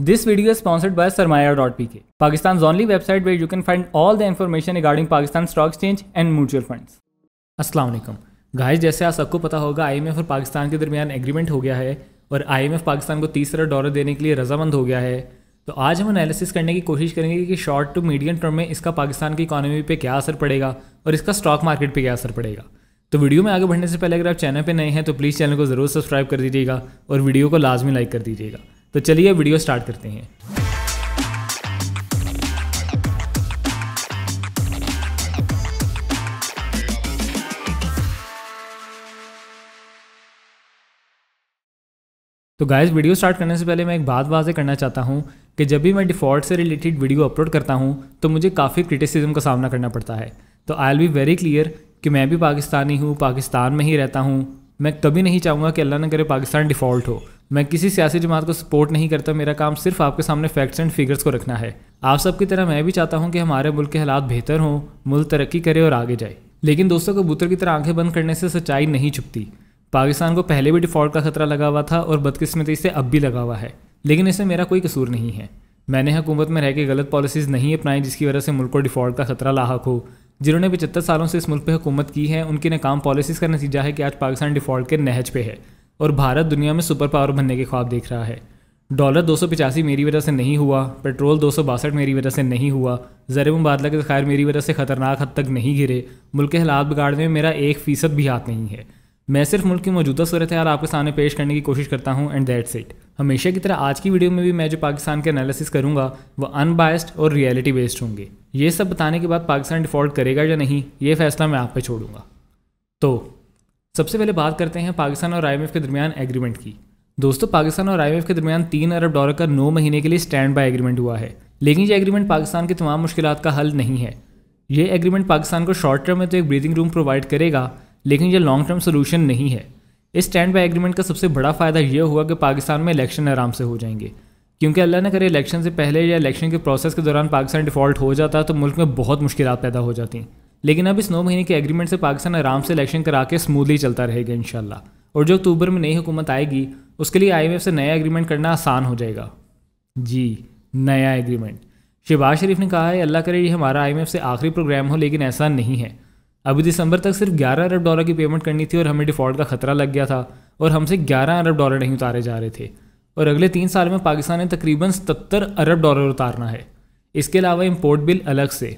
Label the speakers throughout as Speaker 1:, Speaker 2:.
Speaker 1: This video is sponsored by Sarmaya.pk, Pakistan's only website where you can find all the information regarding Pakistan stock exchange and mutual funds. Assalamualaikum. Guys जैसे आप सबको पता होगा IMF और पाकिस्तान के दरमियान agreement हो गया है और आईएमएफ पाकिस्तान को तीसरा डॉलर देने के लिए रजामंद हो गया है तो आज हम एनालिसिस करने की कोशिश करेंगे कि शॉर्ट टू मीडियम टर्म में इसका पाकिस्तान की इकानमी पर क्या असर पड़ेगा और इसका स्टॉक मार्केट पर क्या असर पड़ेगा तो वीडियो में आगे बढ़ने से पहले अगर आप चैनल पर नए हैं तो प्लीज़ चैनल को ज़रूर सब्सक्राइब कर दीजिएगा और वीडियो को लाजमी लाइक कर दीजिएगा तो चलिए वीडियो स्टार्ट करते हैं तो गाइस वीडियो स्टार्ट करने से पहले मैं एक बात वाजे करना चाहता हूं कि जब भी मैं डिफ़ॉल्ट से रिलेटेड वीडियो अपलोड करता हूं तो मुझे काफ़ी क्रिटिसिज्म का सामना करना पड़ता है तो I'll be very clear कि मैं भी पाकिस्तानी हूं पाकिस्तान में ही रहता हूं मैं कभी नहीं चाहूँगा कि अल्लाह न करे पाकिस्तान डिफ़ॉल्ट हो मैं किसी सियासी जमात को सपोर्ट नहीं करता मेरा काम सिर्फ आपके सामने फैक्ट्स एंड फिगर्स को रखना है आप सब की तरह मैं भी चाहता हूँ कि हमारे मुल्क के हालात बेहतर हों मुल्क तरक्की करे और आगे जाए लेकिन दोस्तों कबूतर की तरह आंखें बंद करने से सच्चाई नहीं छुपती पाकिस्तान को पहले भी डिफ़ॉल्ट का खतरा लगा हुआ था और बदकिस्मती से अब भी लगा हुआ है लेकिन इसमें मेरा कोई कसूर नहीं है मैंने हुकूमत में रह के गलत पॉलिसीज़ नहीं अपनाई जिसकी वजह से मुल्क को डिफ़ॉल्ट का खतरा लाक हो जिन्होंने पचहत्तर सालों से इस मुल्क पर हुकूमत की है उनकी नाकाम पॉलिसीज़ का नतीजा है कि आज पाकिस्तान डिफ़ॉल्ट के नहज पे है और भारत दुनिया में सुपर पावर बनने के ख्वाब देख रहा है डॉलर दो मेरी वजह से नहीं हुआ पेट्रोल दो मेरी वजह से नहीं हुआ ज़र मुबादला के ख़ैर मेरी वजह से ख़तरनाक हद तक नहीं घिरे मुल्क के हालात बिगाड़ने में मेरा एक फ़ीसद भी हाथ नहीं है मैं सिर्फ मुल्क की मौजूदा सूरत हाल आपके सामने पेश करने की कोशिश करता हूँ एंड दैट्स इट हमेशा की तरह आज की वीडियो में भी मैं जो पाकिस्तान के एनालिसिस करूँगा वो अनबायस्ड और रियलिटी बेस्ड होंगे ये सब बताने के बाद पाकिस्तान डिफ़ॉल्ट करेगा या नहीं ये फैसला मैं आप पे छोड़ूंगा तो सबसे पहले बात करते हैं पाकिस्तान और आई के दरमियान एग्रीमेंट की दोस्तों पाकिस्तान और आई के दरमियान तीन अरब डॉलर का नौ महीने के लिए स्टैंड बाय एग्रीमेंट हुआ है लेकिन ये एग्रीमेंट पाकिस्तान की तमाम मुश्किल का हल नहीं है ये एग्रीमेंट पाकिस्तान को शॉर्ट टर्म में तो एक ब्रीदिंग रूम प्रोवाइड करेगा लेकिन यह लॉन्ग टर्म सोल्यूशन नहीं है इस स्टैंड बाय एग्रीमेंट का सबसे बड़ा फ़ायदा यह हुआ कि पाकिस्तान में इलेक्शन आराम से हो जाएंगे क्योंकि अल्लाह ने करे इलेक्शन से पहले या इलेक्शन के प्रोसेस के दौरान पाकिस्तान डिफॉल्ट हो जाता तो मुल्क में बहुत मुश्किल पैदा हो जाती लेकिन अब इस नौ महीने के एग्रीमेंट से पाकिस्तान आराम से इलेक्शन करा के स्मूथली चलता रहेगा इन और जो अक्टूबर में नई हुकूमत आएगी उसके लिए आई से नया एग्रीमेंट करना आसान हो जाएगा जी नया एग्रीमेंट शहबाज शरीफ ने कहा है अल्लाह करे ये हमारा आई से आखिरी प्रोग्राम हो लेकिन ऐसा नहीं है अभी दिसंबर तक सिर्फ 11 अरब डॉलर की पेमेंट करनी थी और हमें डिफ़ॉल्ट का खतरा लग गया था और हमसे 11 अरब डॉलर नहीं उतारे जा रहे थे और अगले तीन साल में पाकिस्तान ने तकरीबन सतर अरब डॉलर उतारना है इसके अलावा इम्पोर्ट बिल अलग से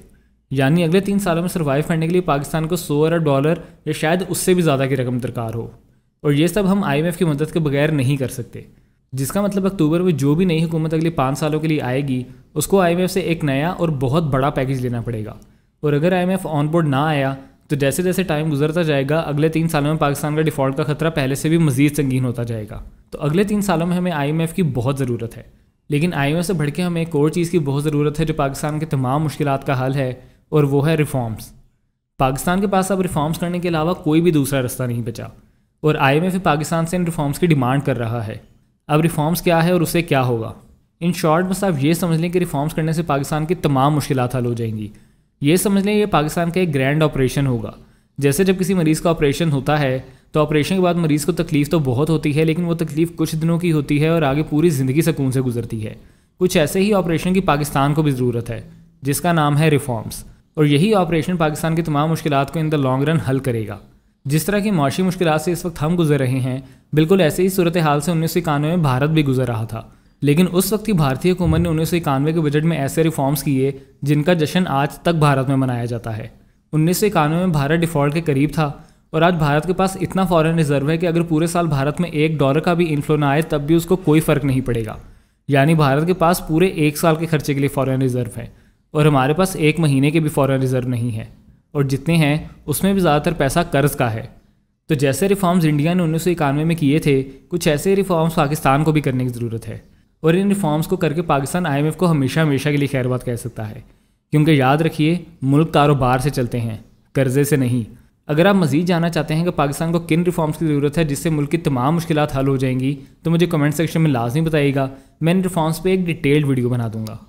Speaker 1: यानी अगले तीन सालों में सर्वाइव करने के लिए पाकिस्तान को सौ अरब डॉलर या शायद उससे भी ज़्यादा की रकम दरकार हो और ये सब हम आई की मदद के बगैर नहीं कर सकते जिसका मतलब अक्टूबर में जो भी नई हुकूमत अगले पाँच सालों के लिए आएगी उसको आई से एक नया और बहुत बड़ा पैकेज लेना पड़ेगा और अगर आईएमएफ ऑन बोर्ड ना आया तो जैसे जैसे टाइम गुजरता जाएगा अगले तीन सालों में पाकिस्तान का डिफ़ॉल्ट का खतरा पहले से भी मजीद संगीन होता जाएगा तो अगले तीन सालों में हमें आई की बहुत ज़रूरत है लेकिन आई से भड़के हमें एक और चीज़ की बहुत ज़रूरत है जो पाकिस्तान के तमाम मुश्किल का हल है और वो है रिफॉर्म्स पाकिस्तान के पास अब रिफॉर्म्स करने के अलावा कोई भी दूसरा रास्ता नहीं बचा और आई एम एफ पाकिस्तान से इन रिफॉर्म्स की डिमांड कर रहा है अब रिफॉर्म्स क्या है और उससे क्या होगा इन शॉर्ट बस आप ये समझ लें कि रिफॉर्म्स करने से पाकिस्तान की तमाम मुश्किल हल हो जाएंगी ये समझ लें ये पाकिस्तान का एक ग्रैंड ऑपरेशन होगा जैसे जब किसी मरीज़ का ऑपरेशन होता है तो ऑपरेशन के बाद मरीज़ को तकलीफ़ तो बहुत होती है लेकिन वो तकलीफ़ कुछ दिनों की होती है और आगे पूरी ज़िंदगी सकून से गुजरती है कुछ ऐसे ही ऑपरेशन की पाकिस्तान को भी ज़रूरत है जिसका नाम है रिफॉर्म्स और यही ऑपरेशन पाकिस्तान की तमाम मुश्किल को इन द लॉन्ग रन हल करेगा जिस तरह की माशी मुश्किल से इस वक्त हम गुजर रहे हैं बिल्कुल ऐसे ही सूरत हाल से उन्नीस सौ इक्यानवे में भारत भी गुजर रहा था लेकिन उस वक्त ही भारतीय हुकूमत ने उन्नीस सौ इक्यानवे के बजट में ऐसे रिफॉर्म्स किए जिनका जश्न आज तक भारत में मनाया जाता है उन्नीस सौ इक्यानवे में भारत डिफ़ॉल्ट के करीब था और आज भारत के पास इतना फॉरेन रिजर्व है कि अगर पूरे साल भारत में एक डॉलर का भी इन्फ्लो ना आए तब भी उसको कोई फ़र्क नहीं पड़ेगा यानी भारत के पास पूरे एक साल के खर्चे के लिए फॉरेन रिजर्व है और हमारे पास एक महीने के भी फ़ॉरन रिज़र्व नहीं है और जितने हैं उसमें भी ज़्यादातर पैसा कर्ज का है तो जैसे रिफॉर्म्स इंडिया ने उन्नीस में किए थे कुछ ऐसे रिफॉर्म्स पाकिस्तान को भी करने की ज़रूरत है और इन रिफॉर्म्स को करके पाकिस्तान आई को हमेशा हमेशा के लिए खैरबाद कह सकता है क्योंकि याद रखिए मुल्क कारोबार से चलते हैं कर्जे से नहीं अगर आप मजीद जानना चाहते हैं कि पाकिस्तान को किन रिफॉर्म्स की ज़रूरत है जिससे मुल्क की तमाम मुश्किल हल हो जाएंगी तो मुझे कमेंट सेक्शन में लाजमी बताइएगा मैं इन रिफॉर्म्स पर एक डिटेल्ड वीडियो बना दूंगा